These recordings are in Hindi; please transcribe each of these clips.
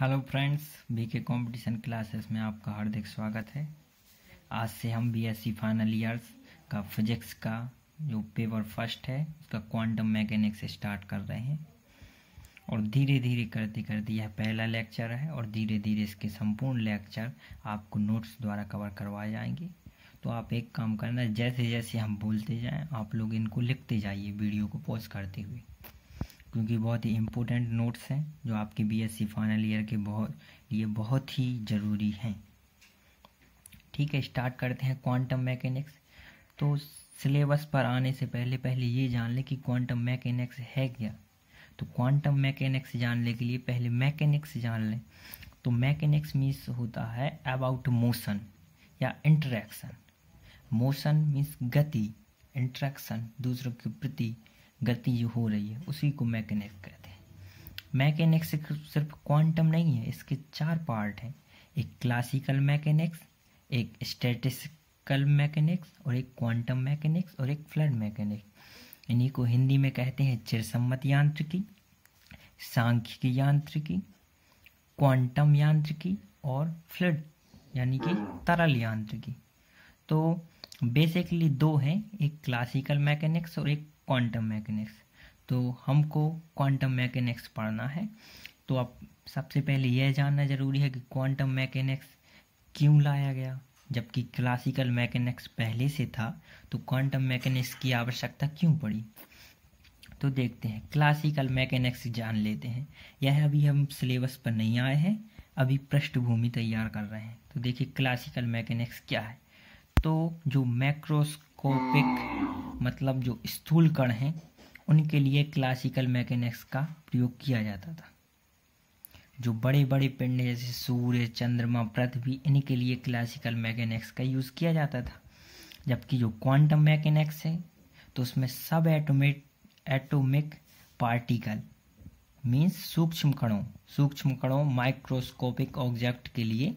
hello friends BK competition classes में आपका हार्दिक स्वागत है आज से हम बीएससी फाइनल ईयर्स का फिजिक्स का जो पेपर फर्स्ट है उसका क्वांटम मैकेनिक्स स्टार्ट कर रहे हैं और धीरे धीरे करते करते यह पहला लेक्चर है और धीरे धीरे इसके संपूर्ण लेक्चर आपको नोट्स द्वारा कवर करवाए जाएंगे तो आप एक काम करना जैसे जैसे हम बोलते जाएँ आप लोग इनको लिखते जाइए वीडियो को पॉज करते हुए क्योंकि बहुत ही इम्पोर्टेंट नोट्स हैं जो आपके बीएससी फाइनल ईयर के बहुत लिए बहुत ही ज़रूरी हैं ठीक है स्टार्ट करते हैं क्वांटम मैकेनिक्स तो सिलेबस पर आने से पहले पहले ये जान लें कि क्वांटम मैकेनिक्स है क्या तो क्वांटम मैकेनिक्स जानने के लिए पहले मैकेनिक्स जान लें तो मैकेनिक्स मीन्स होता है अबाउट मोशन या इंटरेक्शन मोशन मीन्स गति इंट्रैक्शन दूसरों के प्रति गलती जो हो रही है उसी को मैकेनिक कहते हैं मैकेनिक्स सिर्फ क्वांटम नहीं है इसके चार पार्ट हैं एक क्लासिकल मैकेनिक्स एक स्टेटिस्टिकल मैकेनिक्स और एक क्वांटम मैकेनिक्स और एक फ्लड मैकेनिक्स इन्हीं को हिंदी में कहते हैं चिरसम्मत यांत्रिकी सांख्यिकी यांत्रिकी क्वांटम यांत्रिकी और फ्लड यानी कि तरल यांत्रिकी तो बेसिकली दो हैं एक क्लासिकल मैकेनिक्स और एक क्वांटम मैकेनिक्स तो हमको क्वांटम मैकेनिक्स पढ़ना है तो आप सबसे पहले यह जानना ज़रूरी है कि क्वांटम मैकेनिक्स क्यों लाया गया जबकि क्लासिकल मैकेनिक्स पहले से था तो क्वांटम मैकेनिक्स की आवश्यकता क्यों पड़ी तो देखते हैं क्लासिकल मैकेनिक्स जान लेते हैं यह अभी हम सिलेबस पर नहीं आए हैं अभी पृष्ठभूमि तैयार कर रहे हैं तो देखिए क्लासिकल मैकेनिक्स क्या है तो जो मैक्रोस्कोपिक मतलब जो स्थूल कण हैं उनके लिए क्लासिकल मैकेनिक्स का प्रयोग किया जाता था जो बड़े बड़े पिंड जैसे सूर्य चंद्रमा पृथ्वी इनके लिए क्लासिकल मैकेनिक्स का यूज़ किया जाता था जबकि जो क्वांटम मैकेनिक्स है तो उसमें सब एटोमिक एटोमिक पार्टिकल मीन्स सूक्ष्म कणों सूक्ष्म कणों माइक्रोस्कोपिक ऑब्जेक्ट के लिए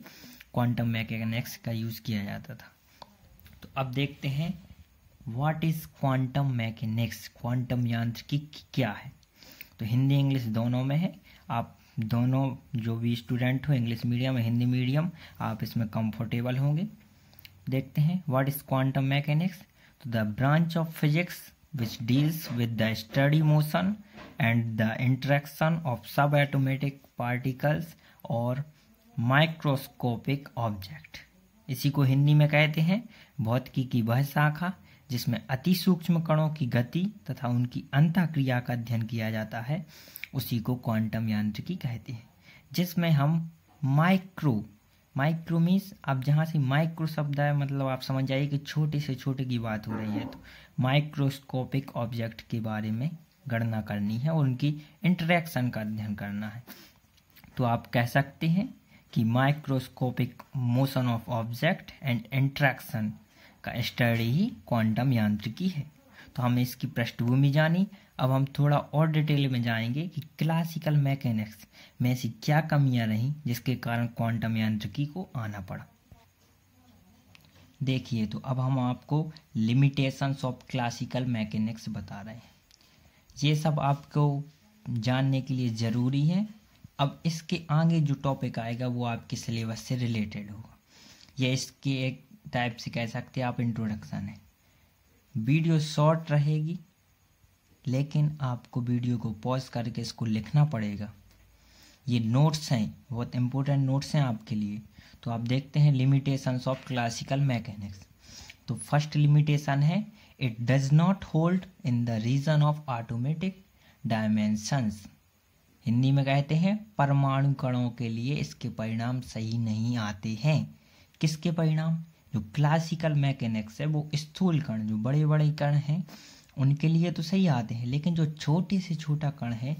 क्वांटम मैकेनिक्स का यूज़ किया जाता था तो अब देखते हैं what is quantum mechanics quantum यांत्रिकी क्या है तो हिंदी इंग्लिश दोनों में है आप दोनों जो भी स्टूडेंट हो इंग्लिश मीडियम हिंदी मीडियम आप इसमें कंफर्टेबल होंगे देखते हैं व्हाट इज़ क्वांटम मैकेनिक्स तो the branch of physics which deals with the study motion and the interaction of sub atomic particles और माइक्रोस्कोपिक ऑब्जेक्ट इसी को हिंदी में कहते हैं भौतिकी की वह शाखा जिसमें अति सूक्ष्म कणों की गति तथा उनकी अंत क्रिया का अध्ययन किया जाता है उसी को क्वांटम यांत्रिकी कहते हैं जिसमें हम माइक्रो माइक्रो मीन्स आप जहाँ से माइक्रो शब्द है मतलब आप समझ जाइए कि छोटे से छोटे की बात हो रही है तो माइक्रोस्कोपिक ऑब्जेक्ट के बारे में गणना करनी है और उनकी इंटरेक्शन का अध्ययन करना है तो आप कह सकते हैं कि microscopic motion of object and interaction का स्टडी ही क्वांटम यांत्रिकी है तो हमने इसकी पृष्ठभूमि जानी अब हम थोड़ा और डिटेल में जाएंगे कि क्लासिकल मैकेनिक्स में ऐसी क्या कमियां रहीं जिसके कारण क्वांटम यांत्रिकी को आना पड़ा देखिए तो अब हम आपको लिमिटेशंस ऑफ क्लासिकल मैकेनिक्स बता रहे हैं ये सब आपको जानने के लिए ज़रूरी है अब इसके आगे जो टॉपिक आएगा वो आपके सिलेबस से रिलेटेड होगा यह इसके एक टाइप से कह सकते हैं आप इंट्रोडक्शन है वीडियो शॉर्ट रहेगी लेकिन आपको वीडियो को पॉज करके इसको लिखना पड़ेगा ये नोट्स हैं बहुत इंपॉर्टेंट नोट्स हैं आपके लिए तो आप देखते हैं लिमिटेशन ऑफ क्लासिकल मैकेनिक्स तो फर्स्ट लिमिटेशन है it does not hold in the region of automatic dimensions Hindi में कहते हैं परमाणु कणों के लिए इसके परिणाम सही नहीं आते हैं किसके परिणाम जो क्लासिकल मैकेनिक्स है वो स्थूल कण जो बड़े बड़े कण हैं उनके लिए तो सही आते हैं लेकिन जो छोटे से छोटा कण है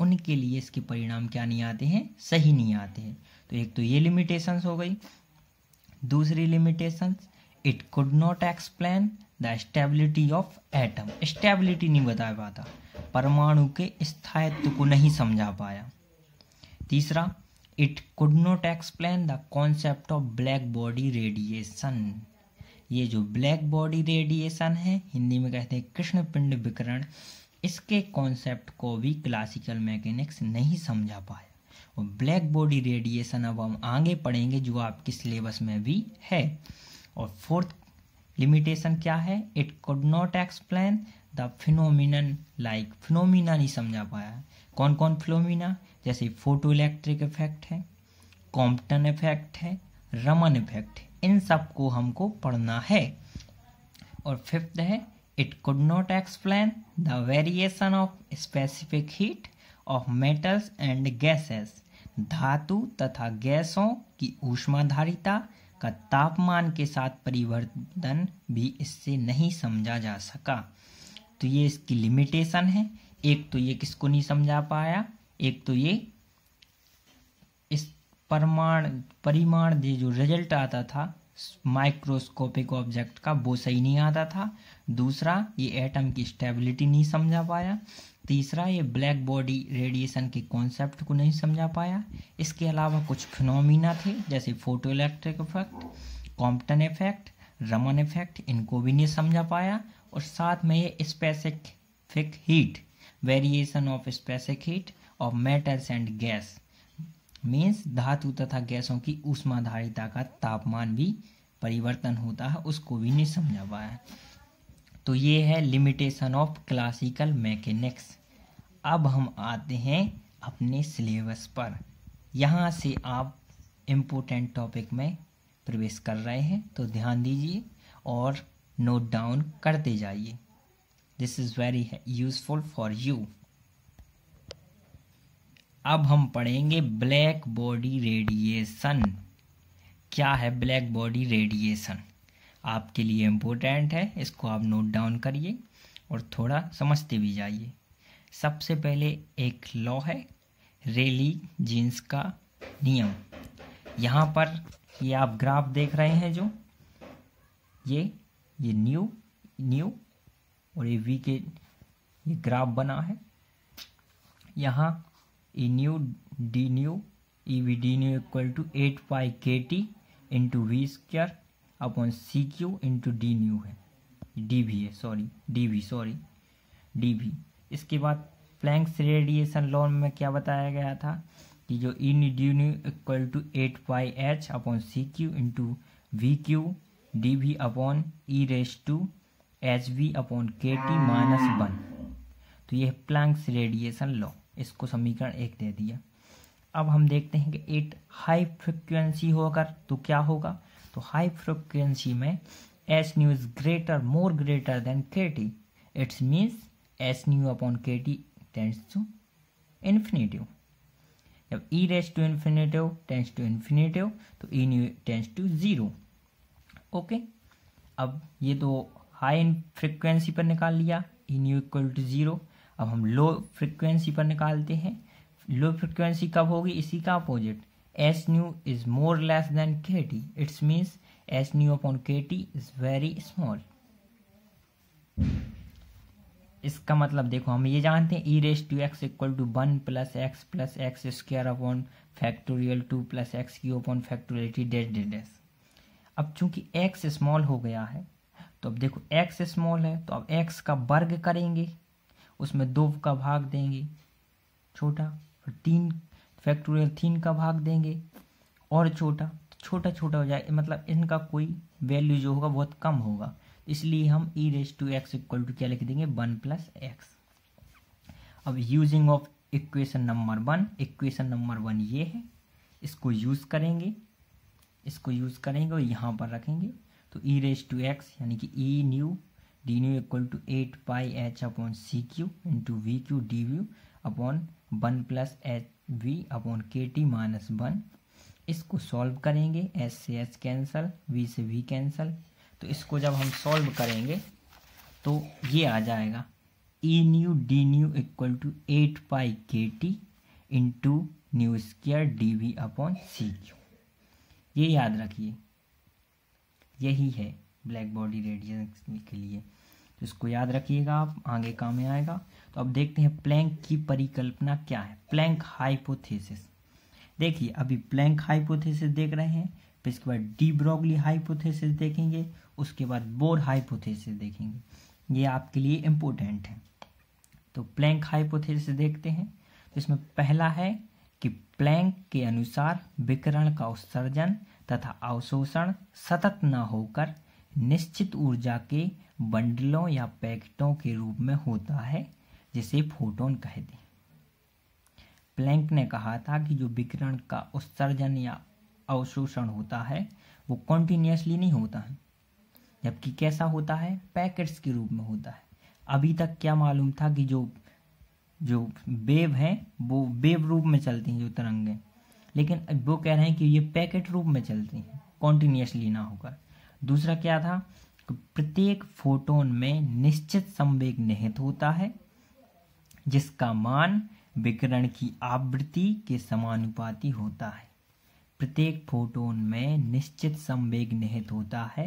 उनके लिए इसके परिणाम क्या नहीं आते हैं सही नहीं आते हैं तो एक तो ये लिमिटेशंस हो गई दूसरी limitations it could not explain the stability of atom stability नहीं बता पाता परमाणु के स्थायित्व को नहीं समझा पाया तीसरा it could not explain the concept of black body radiation ये जो ब्लैक बॉडी रेडिएशन है हिंदी में कहते हैं कृष्ण पिंड विकरण इसके कॉन्सेप्ट को भी क्लासिकल मैकेनिक्स नहीं समझा पाया और ब्लैक बॉडी रेडिएशन अब हम आगे पढ़ेंगे जो आपके सिलेबस में भी है और फोर्थ लिमिटेशन क्या है it could not explain the phenomenon like phenomena नहीं समझा पाया कौन कौन फिनोमिना जैसे फोटो इलेक्ट्रिक इफेक्ट है कॉम्पटन इफेक्ट है रमन इफेक्ट इन सब को हमको पढ़ना है और फिफ्थ है it could not explain the variation of specific heat of metals and gases धातु तथा गैसों की ऊष्माधारिता का तापमान के साथ परिवर्तन भी इससे नहीं समझा जा सका तो ये इसकी लिमिटेशन है एक तो ये किसको नहीं समझा पाया एक तो ये इस परमाण परिमाण दे जो रिजल्ट आता था माइक्रोस्कोपिक ऑब्जेक्ट का वो सही नहीं आता था दूसरा ये एटम की स्टेबिलिटी नहीं समझा पाया तीसरा ये ब्लैक बॉडी रेडिएशन के कॉन्सेप्ट को नहीं समझा पाया इसके अलावा कुछ फिनोमिना थे जैसे photo electric effect Compton effect Raman effect इनको भी नहीं समझा पाया और साथ में ये specific heat variation of specific heat of metals and gas means धातु तथा गैसों की उष्माधारिता का तापमान भी परिवर्तन होता है उसको भी नहीं समझा पाया है तो ये है लिमिटेशन ऑफ क्लासिकल मैकेनिक्स अब हम आते हैं अपने सिलेबस पर यहाँ से आप इम्पोर्टेंट टॉपिक में प्रवेश कर रहे हैं तो ध्यान दीजिए और नोट डाउन करते जाइए this is very useful for you अब हम पढ़ेंगे ब्लैक बॉडी रेडिएशन क्या है ब्लैक बॉडी रेडिएशन आपके लिए इम्पोर्टेंट है इसको आप नोट डाउन करिए और थोड़ा समझते भी जाइए सबसे पहले एक लॉ है रेली जीन्स का नियम यहाँ पर ये आप ग्राफ देख रहे हैं जो ये ये न्यू न्यू और ये वी के ये ग्राफ बना है यहाँ E nu D nu E V D nu equal to eight pi K T into V square upon C cube into D nu है डी वी है sorry D V sorry D भी इसके बाद प्लैंक्स रेडिएशन लॉन में क्या बताया गया था कि जो E nu D nu equal to eight pi H upon C cube into V cube D भी upon E raise to H V upon K T minus one तो यह प्लैंक्स रेडिएशन लॉ इसको समीकरण एक दे दिया अब हम देखते हैं कि एट हाई फ्रिक्वेंसी होकर तो क्या होगा तो हाई फ्रिक्वेंसी में S nu is greater more greater than K T it's means S nu upon K T tends to infinitive जब E raise to infinitive tends to infinitive तो E nu tends to zero okay अब ये तो हाई फ्रिक्वेंसी पर निकाल लिया E nu equal to zero अब हम लो फ्रिक्वेंसी पर निकालते हैं लो फ्रिक्वेंसी कब होगी इसी का opposite S nu is more less than K T it's means S nu upon K T is very small इसका मतलब देखो हम ये जानते हैं E raise to X equal to one plus X plus X square upon factorial two plus X cube upon factorial three dash dash dash अब चूंकि एक्स स्मॉल हो गया है तो अब देखो एक्स स्मॉल है तो अब एक्स का वर्ग करेंगे उसमें दो का भाग देंगे छोटा और तीन फैक्टोरियल तीन का भाग देंगे और छोटा छोटा छोटा हो जाए मतलब इनका कोई वैल्यू जो होगा बहुत कम होगा इसलिए हम E raise to X equal to क्या लिख देंगे वन प्लस एक्स अब using of equation number one equation number one ये है इसको यूज़ करेंगे इसको यूज़ करेंगे और यहाँ पर रखेंगे तो ई रेस टू एक्स यानी कि E e nu D nu equal to eight pi H upon C cube into V cube D nu upon one plus H V upon K T minus one इसको सॉल्व करेंगे एच से एच कैंसल वी से वी कैंसल तो इसको जब हम सॉल्व करेंगे तो ये आ जाएगा E nu D nu equal to eight pi K T into nu square D V upon C cube ये याद रखिए यही है ब्लैक बॉडी रेडियस के लिए तो इसको याद रखिएगा आप आगे काम में आएगा तो अब देखते हैं प्लैंक की परिकल्पना क्या है प्लैंक हाइपोथेसिस देखिए अभी प्लैंक हाइपोथेसिस देख रहे हैं फिर इसके बाद डी ब्रोगली हाइपोथेसिस देखेंगे उसके बाद बोर हाइपोथेसिस देखेंगे ये आपके लिए इम्पोर्टेंट है तो प्लैंक हाइपोथेसिस देखते हैं तो इसमें पहला है कि प्लैंक के अनुसार विकरण का उत्सर्जन तथा अवशोषण सतत न होकर निश्चित ऊर्जा के बंडलों या पैकेटों के रूप में होता है जिसे फोटोन कहते हैं प्लैंक ने कहा था कि जो विकिरण का उत्सर्जन या अवशोषण होता है वो कॉन्टीन्यूसली नहीं होता है जबकि कैसा होता है पैकेट्स के रूप में होता है अभी तक क्या मालूम था कि जो जो वेव हैं वो वेव रूप में चलती हैं जो तरंगें लेकिन वो कह रहे हैं कि ये पैकेट रूप में चलती हैं कॉन्टीन्यूसली ना होकर दूसरा क्या था प्रत्येक फोटोन में निश्चित संवेग निहित होता है जिसका मान विकिरण की आवृत्ति के समानुपाती होता है प्रत्येक फोटोन में निश्चित संवेग निहित होता है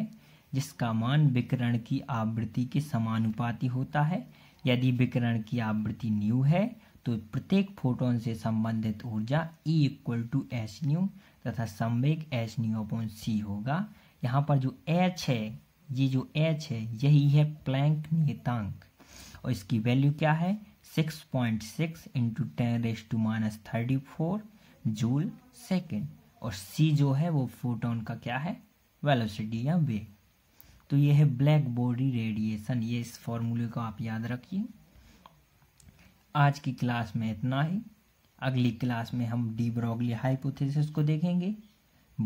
जिसका मान विकिरण की आवृत्ति के समानुपाती होता है यदि विकिरण की आवृत्ति न्यू है तो प्रत्येक फोटोन से संबंधित ऊर्जा E equal to H nu तथा संवेग एच न्यू अपॉन सी होगा यहाँ पर जो एच है ये जो एच है यही है प्लैंक नियतांक और इसकी वैल्यू क्या है six point six into ten raise to minus thirty four joule second और सी जो है वो फोटोन का क्या है वेलोसिटी या वे तो ये है ब्लैक बॉडी रेडिएशन ये इस फॉर्मूले को आप याद रखिए आज की क्लास में इतना ही अगली क्लास में हम डी ब्रॉगली हाइपोथेसिस को देखेंगे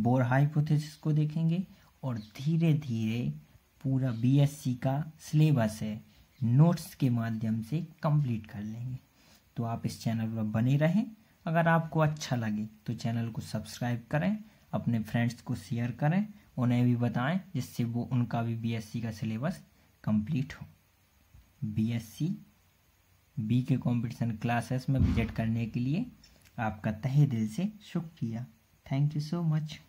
बोर हाइपोथेसिस को देखेंगे और धीरे धीरे पूरा बीएससी का सिलेबस है नोट्स के माध्यम से कंप्लीट कर लेंगे तो आप इस चैनल पर बने रहें अगर आपको अच्छा लगे तो चैनल को सब्सक्राइब करें अपने फ्रेंड्स को शेयर करें उन्हें भी बताएं जिससे वो उनका भी बीएससी का सिलेबस कंप्लीट हो बीएससी बी के कंपटीशन क्लासेस में विजिट करने के लिए आपका तहे दिल से शुक्रिया थैंक यू सो मच